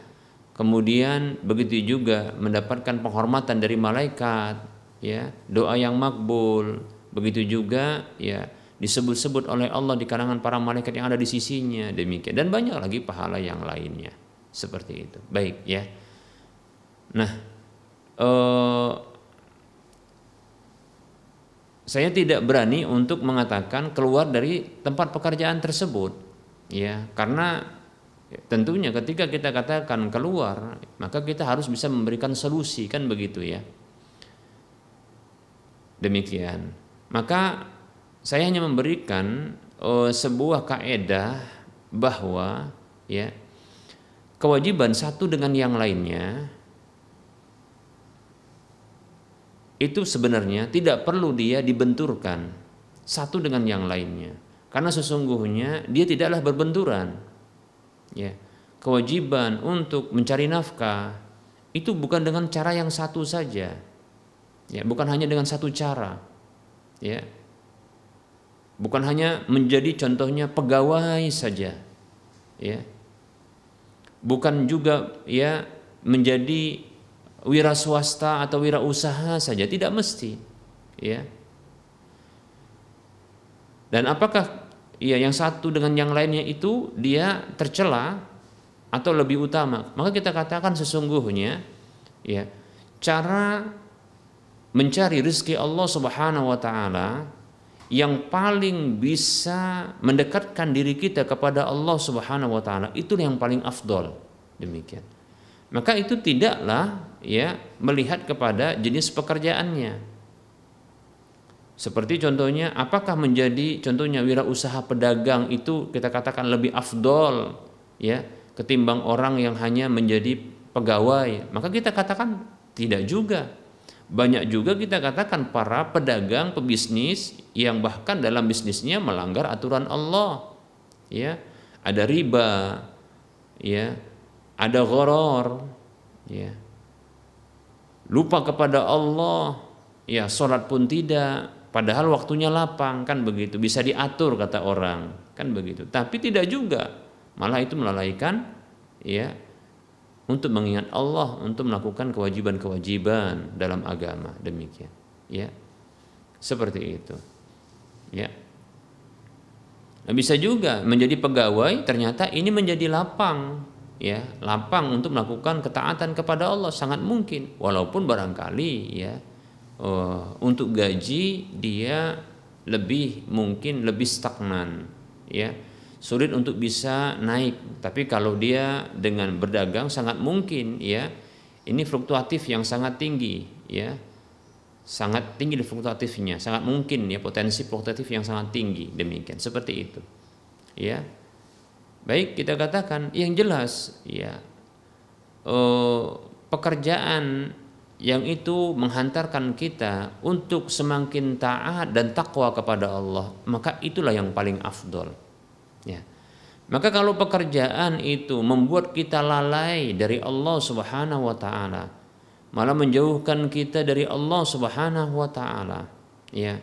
Kemudian begitu juga mendapatkan penghormatan dari malaikat, ya, doa yang makbul. Begitu juga ya disebut-sebut oleh Allah di kalangan para malaikat yang ada di sisinya demikian dan banyak lagi pahala yang lainnya seperti itu. Baik ya. Nah, eh saya tidak berani untuk mengatakan keluar dari tempat pekerjaan tersebut ya karena tentunya ketika kita katakan keluar maka kita harus bisa memberikan solusi kan begitu ya demikian maka saya hanya memberikan uh, sebuah kaedah bahwa ya kewajiban satu dengan yang lainnya itu sebenarnya tidak perlu dia dibenturkan satu dengan yang lainnya karena sesungguhnya dia tidaklah berbenturan ya kewajiban untuk mencari nafkah itu bukan dengan cara yang satu saja ya bukan hanya dengan satu cara ya bukan hanya menjadi contohnya pegawai saja ya bukan juga ya menjadi wira swasta atau wira usaha saja tidak mesti ya dan apakah ya yang satu dengan yang lainnya itu dia tercela atau lebih utama maka kita katakan sesungguhnya ya cara mencari rezeki Allah Subhanahu wa taala yang paling bisa mendekatkan diri kita kepada Allah Subhanahu wa taala itu yang paling afdol demikian maka itu tidaklah ya melihat kepada jenis pekerjaannya. Seperti contohnya, apakah menjadi contohnya wirausaha pedagang itu kita katakan lebih afdol ya ketimbang orang yang hanya menjadi pegawai? Maka kita katakan tidak juga. Banyak juga kita katakan para pedagang, pebisnis yang bahkan dalam bisnisnya melanggar aturan Allah. Ya, ada riba, ya, ada ghoror ya lupa kepada Allah ya sholat pun tidak padahal waktunya lapang kan begitu bisa diatur kata orang kan begitu tapi tidak juga malah itu melalaikan ya untuk mengingat Allah untuk melakukan kewajiban-kewajiban dalam agama demikian ya seperti itu ya nah, bisa juga menjadi pegawai ternyata ini menjadi lapang ya lapang untuk melakukan ketaatan kepada Allah sangat mungkin walaupun barangkali ya uh, untuk gaji dia lebih mungkin lebih stagnan ya sulit untuk bisa naik tapi kalau dia dengan berdagang sangat mungkin ya ini fluktuatif yang sangat tinggi ya sangat tinggi fluktuatifnya sangat mungkin ya potensi fluktuatif yang sangat tinggi demikian seperti itu ya Baik, kita katakan yang jelas ya eh, pekerjaan yang itu menghantarkan kita untuk semakin taat dan takwa kepada Allah, maka itulah yang paling afdol. Ya. Maka kalau pekerjaan itu membuat kita lalai dari Allah Subhanahu wa taala, malah menjauhkan kita dari Allah Subhanahu wa taala, ya.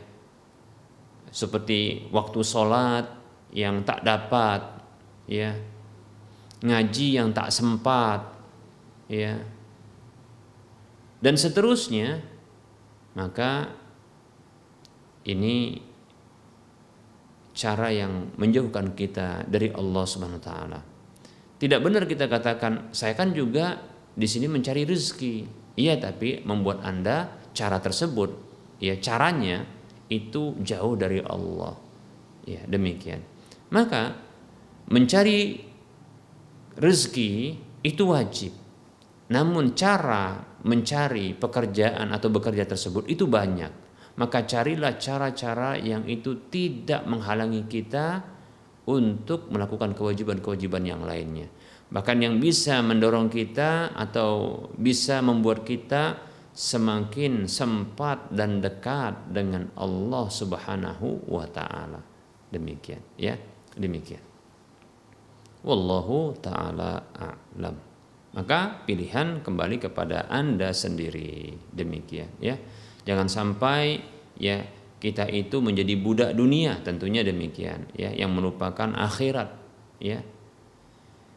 Seperti waktu sholat yang tak dapat ya ngaji yang tak sempat ya dan seterusnya maka ini cara yang menjauhkan kita dari Allah Subhanahu wa taala. Tidak benar kita katakan saya kan juga di sini mencari rezeki. Iya, tapi membuat Anda cara tersebut, ya caranya itu jauh dari Allah. Ya, demikian. Maka mencari rezeki itu wajib. Namun cara mencari pekerjaan atau bekerja tersebut itu banyak. Maka carilah cara-cara yang itu tidak menghalangi kita untuk melakukan kewajiban-kewajiban yang lainnya. Bahkan yang bisa mendorong kita atau bisa membuat kita semakin sempat dan dekat dengan Allah Subhanahu wa taala. Demikian ya. Demikian. Wallahu taala a'lam. Maka pilihan kembali kepada Anda sendiri. Demikian ya. Jangan sampai ya kita itu menjadi budak dunia tentunya demikian ya yang melupakan akhirat ya.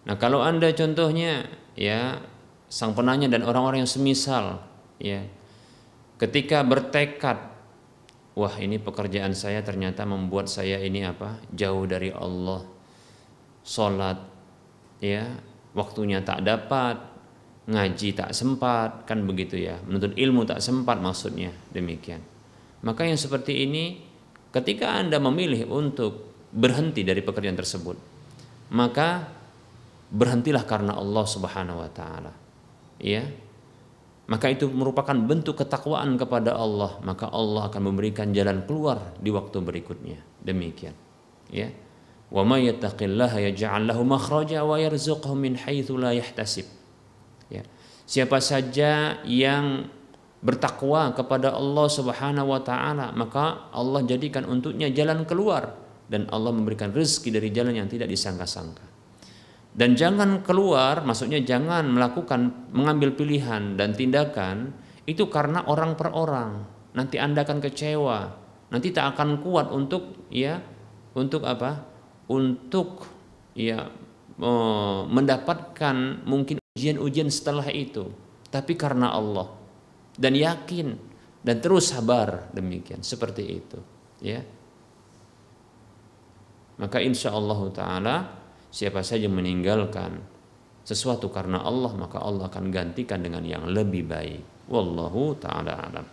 Nah, kalau Anda contohnya ya sang penanya dan orang-orang yang semisal ya ketika bertekad wah ini pekerjaan saya ternyata membuat saya ini apa jauh dari Allah sholat ya waktunya tak dapat ngaji tak sempat kan begitu ya menuntut ilmu tak sempat maksudnya demikian maka yang seperti ini ketika anda memilih untuk berhenti dari pekerjaan tersebut maka berhentilah karena Allah Subhanahu wa taala ya maka itu merupakan bentuk ketakwaan kepada Allah maka Allah akan memberikan jalan keluar di waktu berikutnya demikian ya Wa may yattaqillaha yaj'al lahu makhraja wa yarzuqhu min haitsu la yahtasib. Ya. Siapa saja yang bertakwa kepada Allah Subhanahu wa taala, maka Allah jadikan untuknya jalan keluar dan Allah memberikan rezeki dari jalan yang tidak disangka-sangka. Dan jangan keluar, maksudnya jangan melakukan mengambil pilihan dan tindakan itu karena orang per orang. Nanti Anda akan kecewa, nanti tak akan kuat untuk ya untuk apa? untuk ya mendapatkan mungkin ujian-ujian setelah itu tapi karena Allah dan yakin dan terus sabar demikian seperti itu ya maka insya Allah taala siapa saja meninggalkan sesuatu karena Allah maka Allah akan gantikan dengan yang lebih baik wallahu taala alam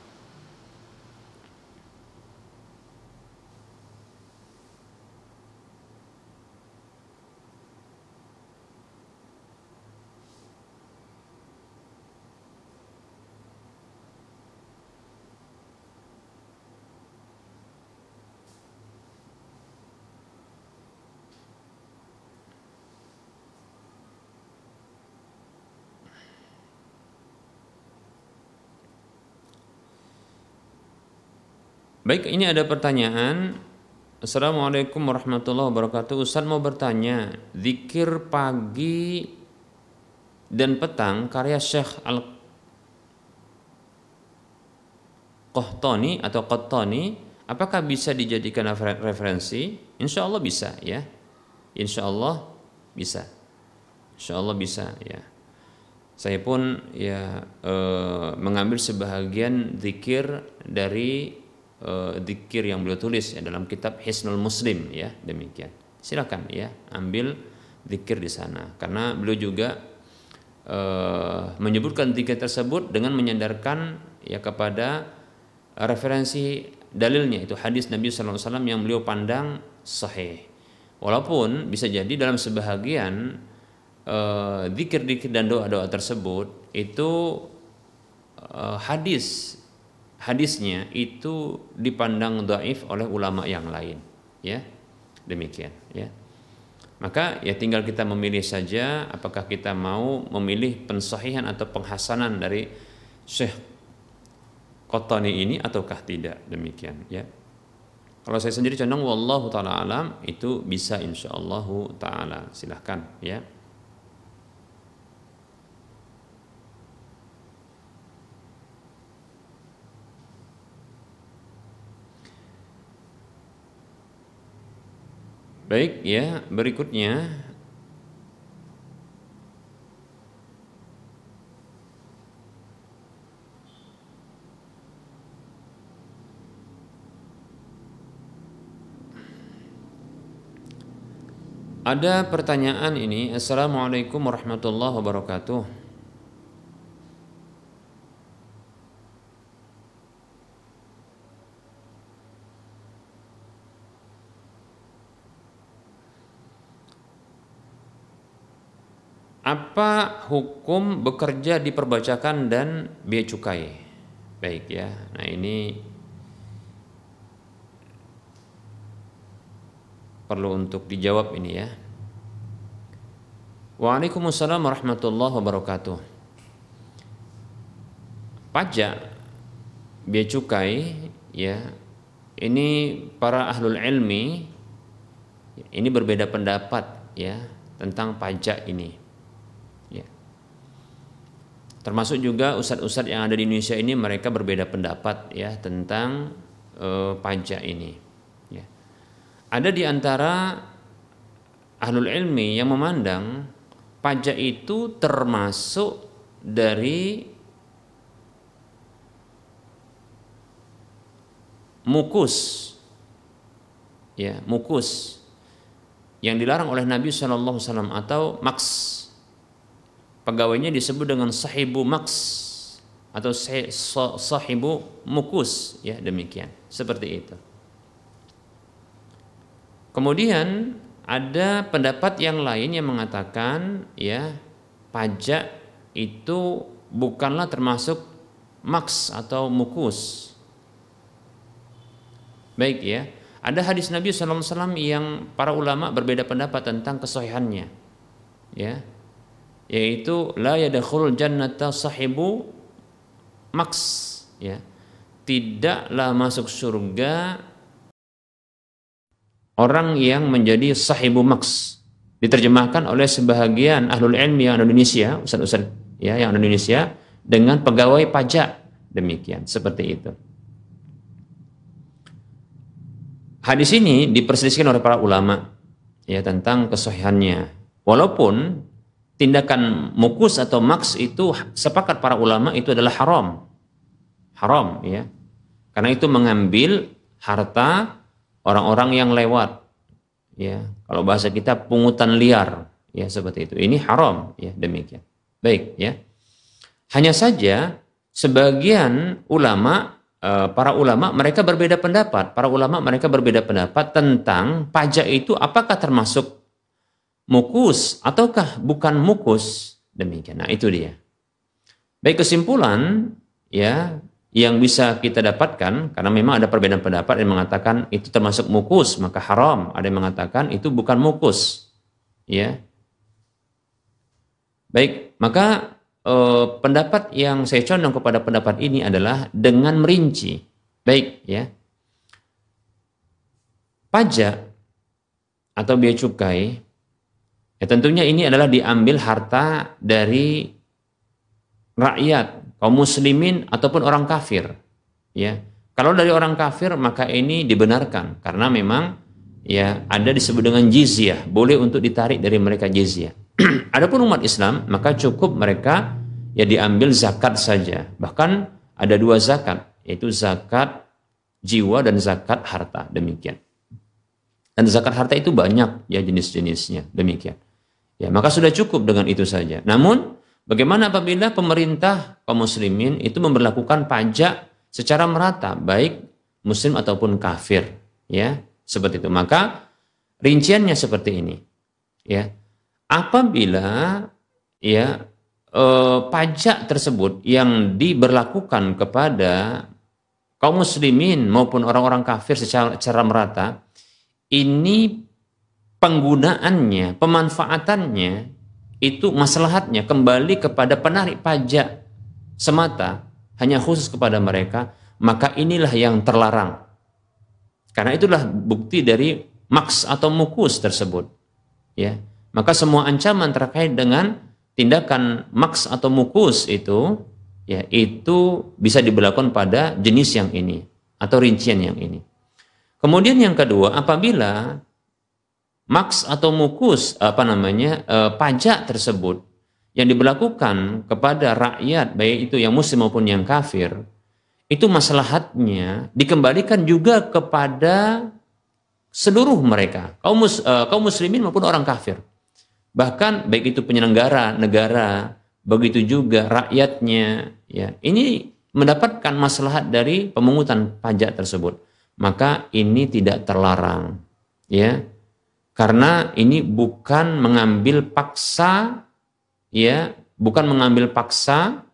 Baik, ini ada pertanyaan. Assalamualaikum warahmatullahi wabarakatuh. Ustaz mau bertanya, zikir pagi dan petang karya Syekh Al Qahtani atau Qattani apakah bisa dijadikan referensi? Insya Allah bisa ya. Insya Allah bisa. Insya Allah bisa ya. Saya pun ya e, mengambil sebahagian zikir dari Eh, dikir yang beliau tulis ya, dalam kitab Hisnul Muslim ya demikian silakan ya ambil dikir di sana karena beliau juga uh, menyebutkan dikir tersebut dengan menyandarkan ya kepada referensi dalilnya itu hadis Nabi SAW yang beliau pandang sahih walaupun bisa jadi dalam sebahagian dikir dikir dikir dan doa-doa tersebut itu uh, hadis hadisnya itu dipandang daif oleh ulama yang lain ya demikian ya maka ya tinggal kita memilih saja apakah kita mau memilih pensahihan atau penghasanan dari Syekh Qatani ini ataukah tidak demikian ya kalau saya sendiri condong wallahu taala alam itu bisa insyaallah taala silahkan ya Baik ya, berikutnya Ada pertanyaan ini Assalamualaikum warahmatullahi wabarakatuh apa hukum bekerja di perbajakan dan biaya cukai? Baik ya. Nah, ini perlu untuk dijawab ini ya. Waalaikumsalam warahmatullahi wabarakatuh. Pajak biaya cukai ya. Ini para ahlul ilmi ini berbeda pendapat ya tentang pajak ini Termasuk juga ustadz-ustadz yang ada di Indonesia ini mereka berbeda pendapat ya tentang uh, pajak ini. Ya. Ada di antara ahlul ilmi yang memandang pajak itu termasuk dari mukus ya mukus yang dilarang oleh Nabi SAW atau maks Pegawainya disebut dengan sahibu maks atau sahibu mukus ya demikian seperti itu. Kemudian ada pendapat yang lain yang mengatakan ya pajak itu bukanlah termasuk maks atau mukus. Baik ya. Ada hadis Nabi SAW yang para ulama berbeda pendapat tentang kesohihannya. Ya, yaitu la yadkhulul jannata sahibu maks ya tidaklah masuk surga orang yang menjadi sahibu maks diterjemahkan oleh sebahagian ahlul ilmi yang Indonesia ustaz-ustaz ya yang Indonesia dengan pegawai pajak demikian seperti itu hadis ini diperselisihkan oleh para ulama ya tentang kesahihannya walaupun tindakan mukus atau maks itu sepakat para ulama itu adalah haram. Haram ya. Karena itu mengambil harta orang-orang yang lewat. Ya, kalau bahasa kita pungutan liar ya seperti itu. Ini haram ya demikian. Baik ya. Hanya saja sebagian ulama eh, para ulama mereka berbeda pendapat. Para ulama mereka berbeda pendapat tentang pajak itu apakah termasuk mukus ataukah bukan mukus? Demikian. Nah, itu dia. Baik kesimpulan ya yang bisa kita dapatkan karena memang ada perbedaan pendapat yang mengatakan itu termasuk mukus maka haram, ada yang mengatakan itu bukan mukus. Ya. Baik, maka eh, pendapat yang saya condong kepada pendapat ini adalah dengan merinci. Baik, ya pajak atau biaya cukai Ya tentunya ini adalah diambil harta dari rakyat, kaum muslimin ataupun orang kafir. Ya. Kalau dari orang kafir maka ini dibenarkan karena memang ya ada disebut dengan jizyah, boleh untuk ditarik dari mereka jizyah. Adapun umat Islam maka cukup mereka ya diambil zakat saja. Bahkan ada dua zakat, yaitu zakat jiwa dan zakat harta. Demikian. Dan zakat harta itu banyak ya jenis-jenisnya. Demikian. Ya, maka sudah cukup dengan itu saja. Namun, bagaimana apabila pemerintah kaum muslimin itu memperlakukan pajak secara merata baik muslim ataupun kafir, ya? Seperti itu. Maka rinciannya seperti ini. Ya. Apabila ya e, pajak tersebut yang diberlakukan kepada kaum muslimin maupun orang-orang kafir secara, secara merata ini penggunaannya, pemanfaatannya itu maslahatnya kembali kepada penarik pajak semata hanya khusus kepada mereka, maka inilah yang terlarang. Karena itulah bukti dari maks atau mukus tersebut. Ya. Maka semua ancaman terkait dengan tindakan maks atau mukus itu ya itu bisa diberlakukan pada jenis yang ini atau rincian yang ini. Kemudian yang kedua, apabila maks atau mukus apa namanya eh, pajak tersebut yang diberlakukan kepada rakyat baik itu yang muslim maupun yang kafir itu maslahatnya dikembalikan juga kepada seluruh mereka kaum mus, eh, kaum muslimin maupun orang kafir bahkan baik itu penyelenggara negara begitu juga rakyatnya ya ini mendapatkan maslahat dari pemungutan pajak tersebut maka ini tidak terlarang ya karena ini bukan mengambil paksa ya, bukan mengambil paksa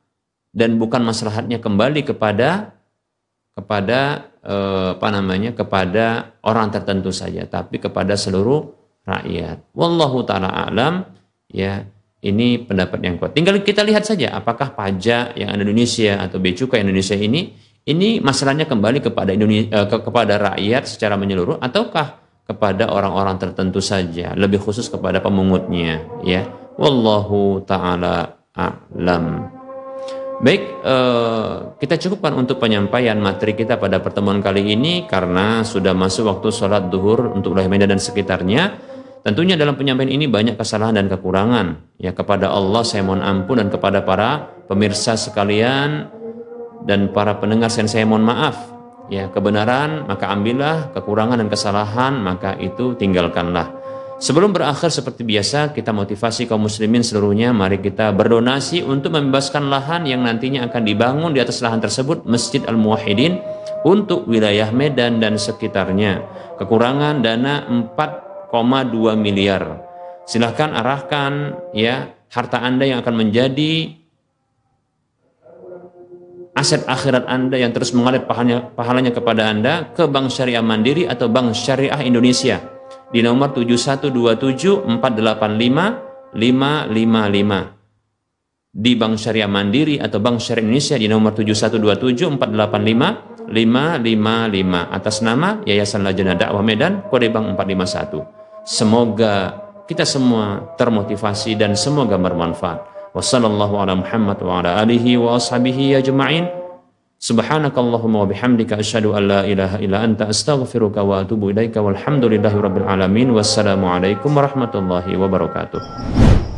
dan bukan maslahatnya kembali kepada kepada eh, apa namanya kepada orang tertentu saja tapi kepada seluruh rakyat. Wallahu taala alam ya ini pendapat yang kuat. Tinggal kita lihat saja apakah pajak yang ada di Indonesia atau bea cukai Indonesia ini ini masalahnya kembali kepada Indonesia eh, kepada rakyat secara menyeluruh ataukah kepada orang-orang tertentu saja, lebih khusus kepada pemungutnya, ya. Wallahu taala a'lam. Baik, eh, kita cukupkan untuk penyampaian materi kita pada pertemuan kali ini karena sudah masuk waktu sholat duhur untuk wilayah Medan dan sekitarnya. Tentunya dalam penyampaian ini banyak kesalahan dan kekurangan. Ya kepada Allah saya mohon ampun dan kepada para pemirsa sekalian dan para pendengar saya mohon maaf ya kebenaran maka ambillah kekurangan dan kesalahan maka itu tinggalkanlah sebelum berakhir seperti biasa kita motivasi kaum muslimin seluruhnya mari kita berdonasi untuk membebaskan lahan yang nantinya akan dibangun di atas lahan tersebut Masjid Al Muwahhidin untuk wilayah Medan dan sekitarnya kekurangan dana 4,2 miliar silahkan arahkan ya harta Anda yang akan menjadi aset akhirat Anda yang terus mengalir pahalanya, pahalanya kepada Anda ke Bank Syariah Mandiri atau Bank Syariah Indonesia di nomor 7127 di Bank Syariah Mandiri atau Bank Syariah Indonesia di nomor 7127 atas nama Yayasan Lajana Dakwah Medan kode bank 451. Semoga kita semua termotivasi dan semoga bermanfaat. Wassallallahu ala Muhammad wa ala alihi wa ashabihi ajma'in. Subhanakallahumma wa bihamdika asyhadu an la ilaha illa anta astaghfiruka wa atubu ilaika walhamdulillahi rabbil alamin. Wassalamualaikum warahmatullahi wabarakatuh.